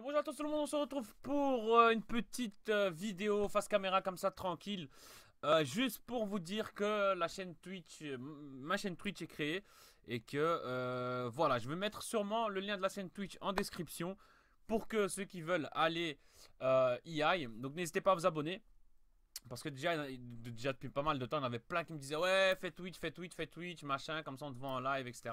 bonjour à tous tout le monde, on se retrouve pour euh, une petite euh, vidéo face caméra comme ça tranquille. Euh, juste pour vous dire que la chaîne Twitch, ma chaîne Twitch est créée et que voilà, je vais mettre sûrement le lien de la chaîne Twitch en description pour que ceux qui veulent aller y aillent. Donc n'hésitez pas à vous abonner. Parce que déjà, depuis pas mal de temps, on avait plein qui me disaient ouais fais Twitch, fais Twitch, fais Twitch, machin, comme ça on te en live, etc.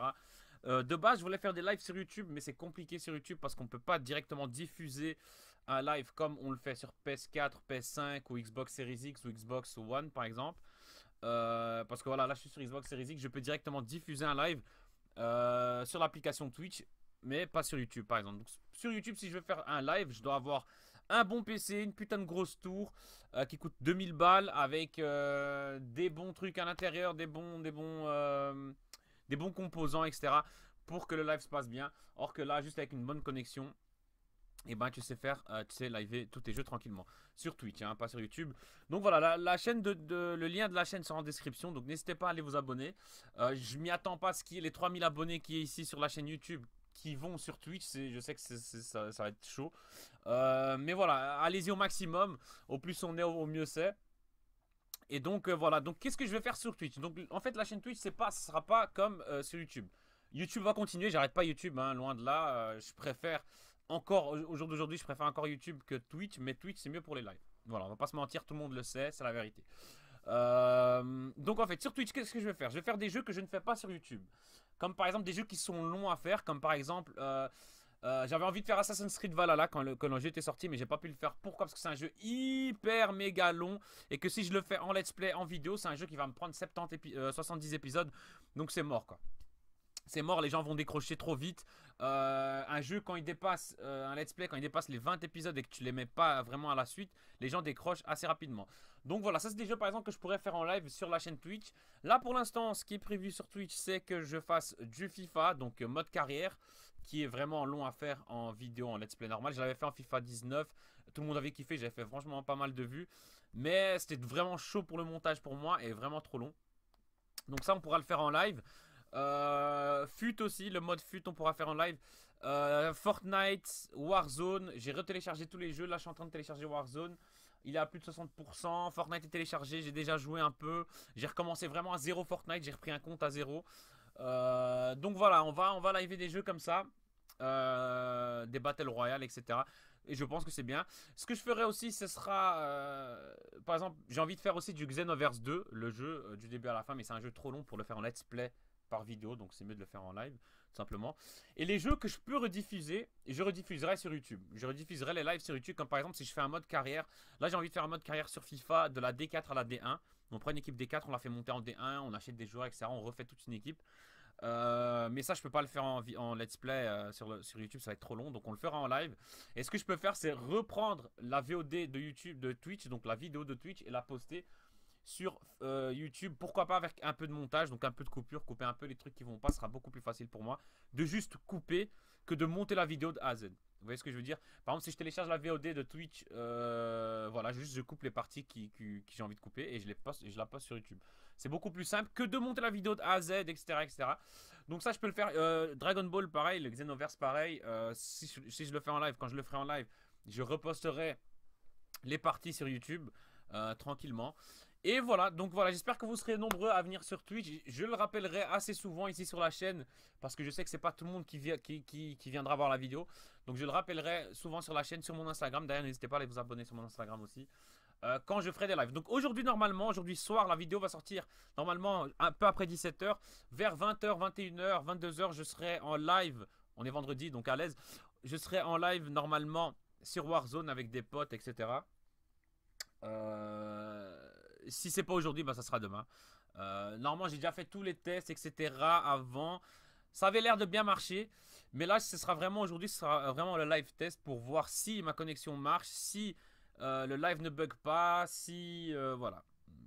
Euh, de base, je voulais faire des lives sur YouTube, mais c'est compliqué sur YouTube parce qu'on ne peut pas directement diffuser un live comme on le fait sur PS4, PS5 ou Xbox Series X ou Xbox One par exemple. Euh, parce que voilà, là je suis sur Xbox Series X, je peux directement diffuser un live euh, sur l'application Twitch, mais pas sur YouTube par exemple. sur YouTube, si je veux faire un live, je dois avoir un bon PC, une putain de grosse tour qui coûte 2000 balles avec des bons trucs à l'intérieur, des bons, des bons des bons composants, etc. pour que le live se passe bien. Or que là, juste avec une bonne connexion, et eh ben tu sais faire, euh, tu sais live tous tes jeux tranquillement sur Twitch, hein, pas sur YouTube. Donc voilà, la, chaîne de, le lien de la chaîne sera en description, donc n'hésitez pas à aller vous abonner. Euh, je m'y attends pas ce qu'il y les 3000 abonnés qui est ici sur la chaîne YouTube qui vont sur Twitch, je sais que ça, va être chaud. Euh, mais voilà, allez-y au maximum, au plus on est, au mieux c'est. Et donc euh, voilà, donc qu'est-ce que je vais faire sur Twitch Donc en fait la chaîne Twitch c'est pas, sera pas comme euh, sur YouTube. YouTube va continuer, j'arrête pas YouTube, hein, loin de là. Euh, je préfère encore, au jour d'aujourd'hui, je préfère encore YouTube que Twitch, mais Twitch c'est mieux pour les lives. Voilà, on va pas se mentir, tout le monde le sait, c'est la vérité. donc en fait sur Twitch qu'est-ce que je vais faire Je vais faire des jeux que je ne fais pas sur YouTube. Comme par exemple des jeux qui sont longs à faire, comme par exemple euh, j'avais envie de faire Assassin's Creed Valhalla quand le, jeu était sorti, mais j'ai pas pu le faire. Pourquoi Parce que c'est un jeu hyper méga long et que si je le fais en let's play, en vidéo, c'est un jeu qui va me prendre 70 euh, épisodes. Donc c'est mort quoi. C'est mort, les gens vont décrocher trop vite. Euh, un jeu, quand il dépasse, un let's play, quand il dépasse les 20 épisodes et que tu les mets pas vraiment à la suite, les gens décrochent assez rapidement. Donc voilà, ça c'est des jeux par exemple que je pourrais faire en live sur la chaîne Twitch. Là pour l'instant, ce qui est prévu sur Twitch, c'est que je fasse du FIFA, donc mode carrière qui est vraiment long à faire en vidéo, en let's play normal. Je l'avais fait en FIFA 19, tout le monde avait kiffé, j'avais fait franchement pas mal de vues. Mais c'était vraiment chaud pour le montage pour moi et vraiment trop long. Donc ça, on pourra le faire en live. Euh, fut aussi, le mode fut, on pourra faire en live. Euh, Fortnite, Warzone, j'ai retéléchargé tous les jeux. Là, je suis en train de télécharger Warzone. Il est à plus de 60%. Fortnite est téléchargé, j'ai déjà joué un peu. J'ai recommencé vraiment à zéro Fortnite, j'ai repris un compte à zéro. Euh, donc voilà, on va, on va des jeux comme ça. Euh, des Battle Royale, etc. Et je pense que c'est bien. Ce que je ferai aussi, ce sera. Euh, par exemple, j'ai envie de faire aussi du Xenoverse 2, le jeu du début à la fin, mais c'est un jeu trop long pour le faire en let's play par vidéo, donc c'est mieux de le faire en live, tout simplement. Et les jeux que je peux rediffuser, je rediffuserai sur YouTube. Je rediffuserai les lives sur YouTube, comme par exemple si je fais un mode carrière. Là, j'ai envie de faire un mode carrière sur FIFA de la D4 à la D1. On prend une équipe D4, on la fait monter en D1, on achète des joueurs, etc. On refait toute une équipe. Euh, mais ça, je peux pas le faire en, en let's play euh, sur, YouTube, ça va être trop long, donc on le fera en live. Et ce que je peux faire, c'est reprendre la VOD de YouTube, de Twitch, donc la vidéo de Twitch, et la poster sur euh, YouTube. Pourquoi pas avec un peu de montage, donc un peu de coupure, couper un peu les trucs qui vont pas, ce sera beaucoup plus facile pour moi de juste couper que de monter la vidéo de A Z. Vous voyez ce que je veux dire Par exemple, si je télécharge la VOD de Twitch, euh, voilà, juste je coupe les parties qui, j'ai envie de couper et je, les poste, et je la poste sur YouTube. C'est beaucoup plus simple que de monter la vidéo de A à Z, etc. etc. Donc ça, je peux le faire. Euh, Dragon Ball, pareil. Le Xenoverse, pareil. Euh, si, si, je le fais en live, quand je le ferai en live, je reposterai les parties sur YouTube tranquillement. Et voilà, donc voilà, j'espère que vous serez nombreux à venir sur Twitch. Je le rappellerai assez souvent ici sur la chaîne, parce que je sais que c'est pas tout le monde qui, vient, qui, viendra voir la vidéo. Donc je le rappellerai souvent sur la chaîne, sur mon Instagram. D'ailleurs, n'hésitez pas à aller vous abonner sur mon Instagram aussi, euh, quand je ferai des lives. Donc aujourd'hui, normalement, aujourd'hui soir, la vidéo va sortir normalement un peu après 17h. Vers 20h, 21h, 22h, je serai en live. On est vendredi, donc à l'aise. Je serai en live normalement sur Warzone avec des potes, etc. Euh si c'est pas aujourd'hui, ben, ça sera demain. Euh, normalement, j'ai déjà fait tous les tests, etc. avant. Ça avait l'air de bien marcher, mais là, ce sera vraiment aujourd'hui, ce sera vraiment le live test pour voir si ma connexion marche, si euh, le live ne bug pas, si euh, voilà.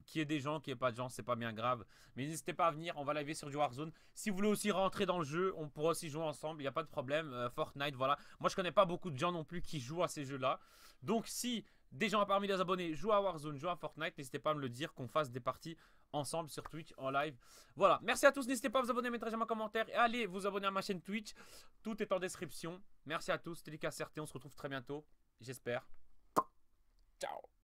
Qu'il y ait des gens, qu'il n'y ait pas de gens, c'est pas bien grave. Mais n'hésitez pas à venir, on va laver sur du Warzone. Si vous voulez aussi rentrer dans le jeu, on pourra aussi jouer ensemble, il n'y a pas de problème. Euh, Fortnite, voilà. Moi, je connais pas beaucoup de gens non plus qui jouent à ces jeux-là. Donc, si des gens parmi les abonnés jouent à Warzone, jouent à Fortnite, n'hésitez pas à me le dire, qu'on fasse des parties ensemble sur Twitch en live. Voilà, merci à tous, n'hésitez pas à vous abonner, mettre un commentaire et allez vous abonner à ma chaîne Twitch. Tout est en description. Merci à tous, c'était Lucas on se retrouve très bientôt, j'espère.